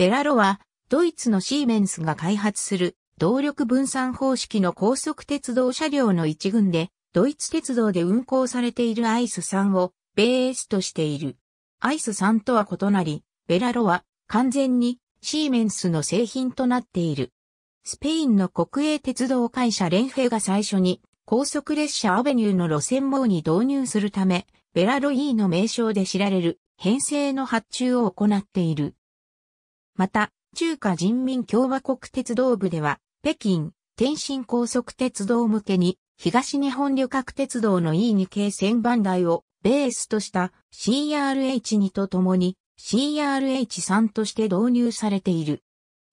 ベラロは、ドイツのシーメンスが開発する動力分散方式の高速鉄道車両の一群で、ドイツ鉄道で運行されているアイス3をベースとしている。アイス3とは異なり、ベラロは完全にシーメンスの製品となっている。スペインの国営鉄道会社レンフェが最初に高速列車アベニューの路線網に導入するため、ベラロ E の名称で知られる編成の発注を行っている。また、中華人民共和国鉄道部では、北京、天津高速鉄道向けに、東日本旅客鉄道の E2 系線番台をベースとした CRH2 とともに CRH3 として導入されている。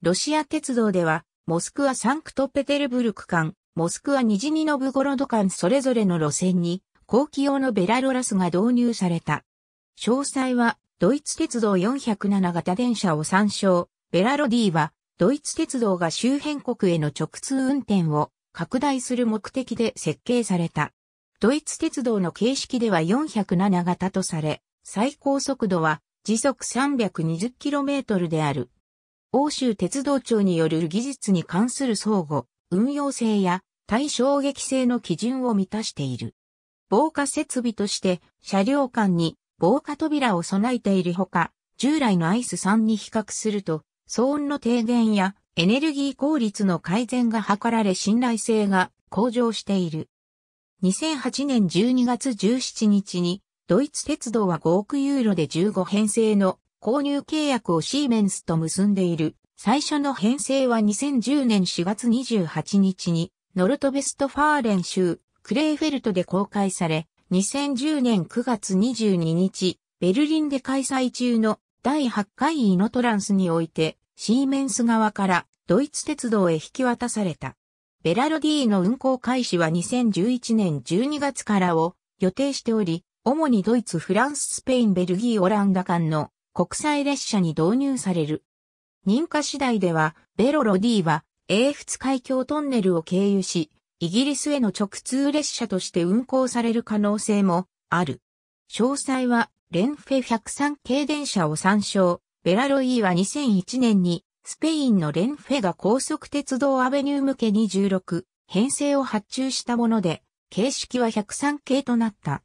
ロシア鉄道では、モスクワ・サンクトペテルブルク間、モスクワ・ニジニノブゴロド間それぞれの路線に、後期用のベラロラスが導入された。詳細はドイツ鉄道407型電車を参照、ベラロディは、ドイツ鉄道が周辺国への直通運転を拡大する目的で設計された。ドイツ鉄道の形式では407型とされ、最高速度は時速 320km である。欧州鉄道庁による技術に関する相互、運用性や対衝撃性の基準を満たしている。防火設備として車両間に防火扉を備えているほか、従来のアイス3に比較すると、騒音の低減やエネルギー効率の改善が図られ信頼性が向上している。2008年12月17日に、ドイツ鉄道は5億ユーロで15編成の購入契約をシーメンスと結んでいる。最初の編成は2010年4月28日に、ノルトベストファーレン州、クレーフェルトで公開され、2010年9月22日、ベルリンで開催中の第8回イノトランスにおいて、シーメンス側からドイツ鉄道へ引き渡された。ベラロディの運行開始は2011年12月からを予定しており、主にドイツ、フランス、スペイン、ベルギー、オランダ間の国際列車に導入される。認可次第では、ベロロディは、英仏海峡トンネルを経由し、イギリスへの直通列車として運行される可能性もある。詳細は、レンフェ103系電車を参照。ベラロイーは2001年に、スペインのレンフェが高速鉄道アベニュー向けに16、編成を発注したもので、形式は103系となった。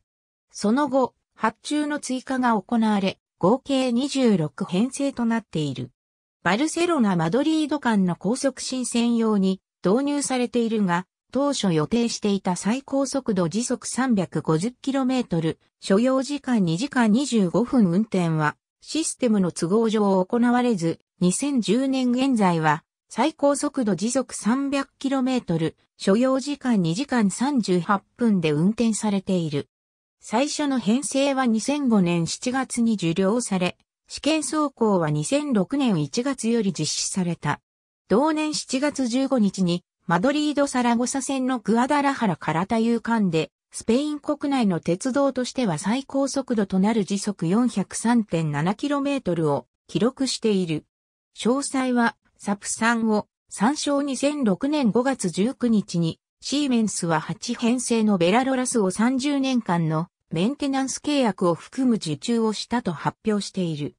その後、発注の追加が行われ、合計26編成となっている。バルセロナ・マドリード間の高速新専用に導入されているが、当初予定していた最高速度時速 350km、所要時間2時間25分運転は、システムの都合上行われず、2010年現在は、最高速度時速 300km、所要時間2時間38分で運転されている。最初の編成は2005年7月に受領され、試験走行は2006年1月より実施された。同年7月15日にマドリード・サラゴサ線のグアダラハラカラタ。遊間で、スペイン国内の鉄道としては最高速度となる時速 403.7km を記録している。詳細は、サプサンを参照2006年5月19日に、シーメンスは8編成のベラロラスを30年間のメンテナンス契約を含む受注をしたと発表している。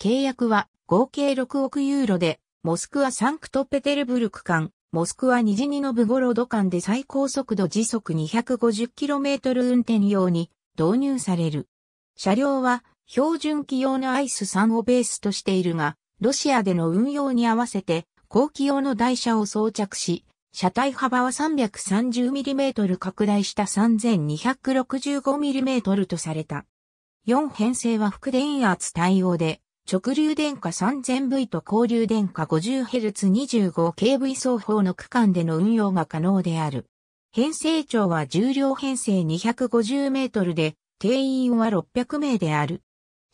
契約は合計6億ユーロで、モスクワ・サンクトペテルブルク間モスクワニジニノブゴロド間で最高速度時速 250km 運転用に導入される。車両は標準機用のアイス3をベースとしているが、ロシアでの運用に合わせて後期用の台車を装着し、車体幅は 330mm 拡大した 3265mm とされた。4編成は副電圧対応で、直流電荷 3000V と交流電荷 50Hz25kV 双方の区間での運用が可能である。編成長は重量編成250メートルで、定員は600名である。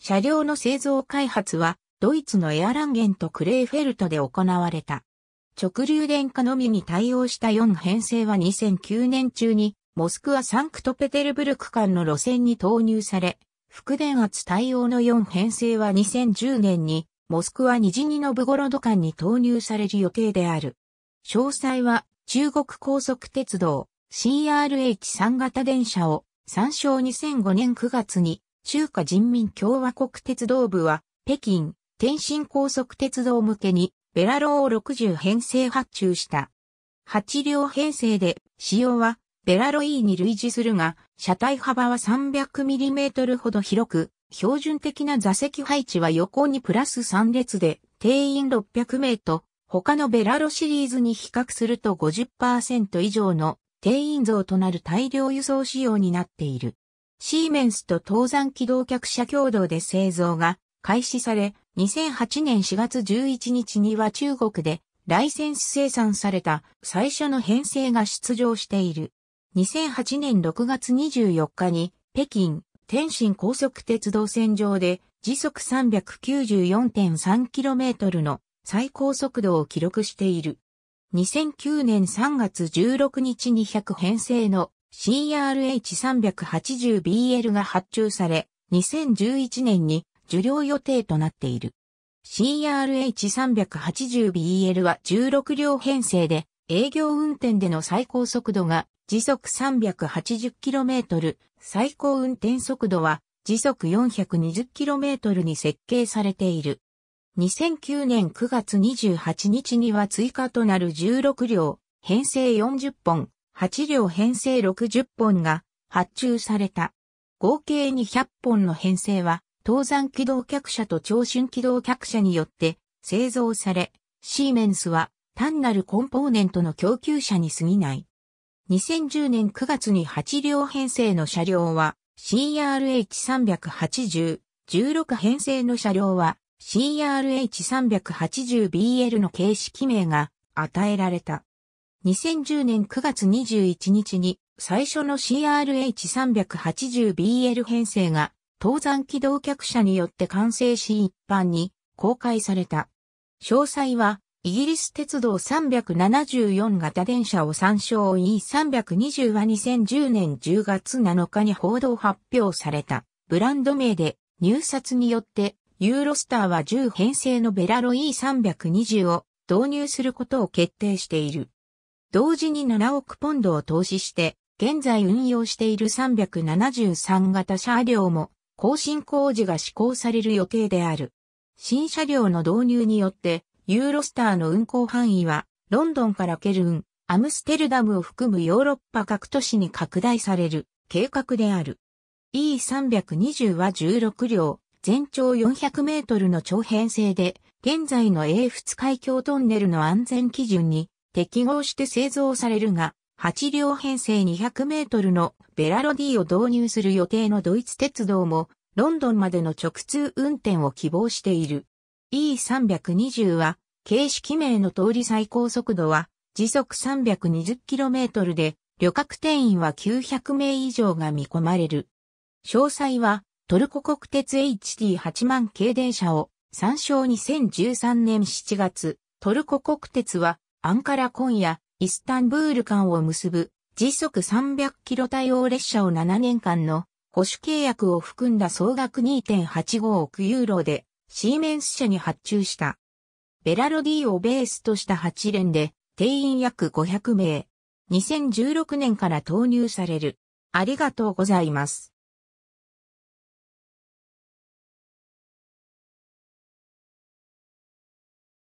車両の製造開発は、ドイツのエアランゲンとクレーフェルトで行われた。直流電化のみに対応した4編成は2009年中に、モスクワ・サンクトペテルブルク間の路線に投入され、副電圧対応の4編成は2010年に、モスクワニジニノブゴロド間に投入される予定である。詳細は、中国高速鉄道 CRH3 型電車を参照2005年9月に中華人民共和国鉄道部は北京天津高速鉄道向けにベラロー60編成発注した。8両編成で使用はベラロ E に類似するが車体幅は 300mm ほど広く、標準的な座席配置は横にプラス3列で、定員600名と、他のベラロシリーズに比較すると50%以上の定員増となる大量輸送仕様になっている。シーメンスと東山機動客車共同で製造が開始され、2008年4月11日には中国でライセンス生産された最初の編成が出場している。2008年6月24日に北京天津高速鉄道線上で時速 394.3km の最高速度を記録している。2009年3月16日に100編成の CRH380BL が発注され、2011年に受領予定となっている。CRH380BL は16両編成で営業運転での最高速度が時速 380km、最高運転速度は時速 420km に設計されている。2009年9月28日には追加となる16両、編成40本、8両編成60本が発注された。合計200本の編成は、登山軌道客車と長春軌道客車によって製造され、シーメンスは単なるコンポーネントの供給者に過ぎない。2010年9月に8両編成の車両は CRH380、16編成の車両は CRH380BL の形式名が与えられた。2010年9月21日に最初の CRH380BL 編成が登山機動客車によって完成し一般に公開された。詳細はイギリス鉄道374型電車を参照 E320 は2010年10月7日に報道発表された。ブランド名で入札によってユーロスターは10編成のベラロ E320 を導入することを決定している。同時に7億ポンドを投資して現在運用している373型車両も更新工事が施行される予定である。新車両の導入によってユーロスターの運行範囲は、ロンドンからケルン、アムステルダムを含むヨーロッパ各都市に拡大される計画である。E320 は16両、全長400メートルの長編成で、現在の英仏海峡トンネルの安全基準に適合して製造されるが、8両編成200メートルのベラロディを導入する予定のドイツ鉄道も、ロンドンまでの直通運転を希望している。E320 は、形式名の通り最高速度は時速 320km で、旅客定員は900名以上が見込まれる。詳細は、トルコ国鉄 HT8 万系電車を参照2013年7月、トルコ国鉄はアンカラ今夜、イスタンブール間を結ぶ時速300キロ対応列車を7年間の保守契約を含んだ総額2.85億ユーロでシーメンス社に発注した。ベラロディをベースとした8連で、定員約500名。2016年から投入される。ありがとうございます。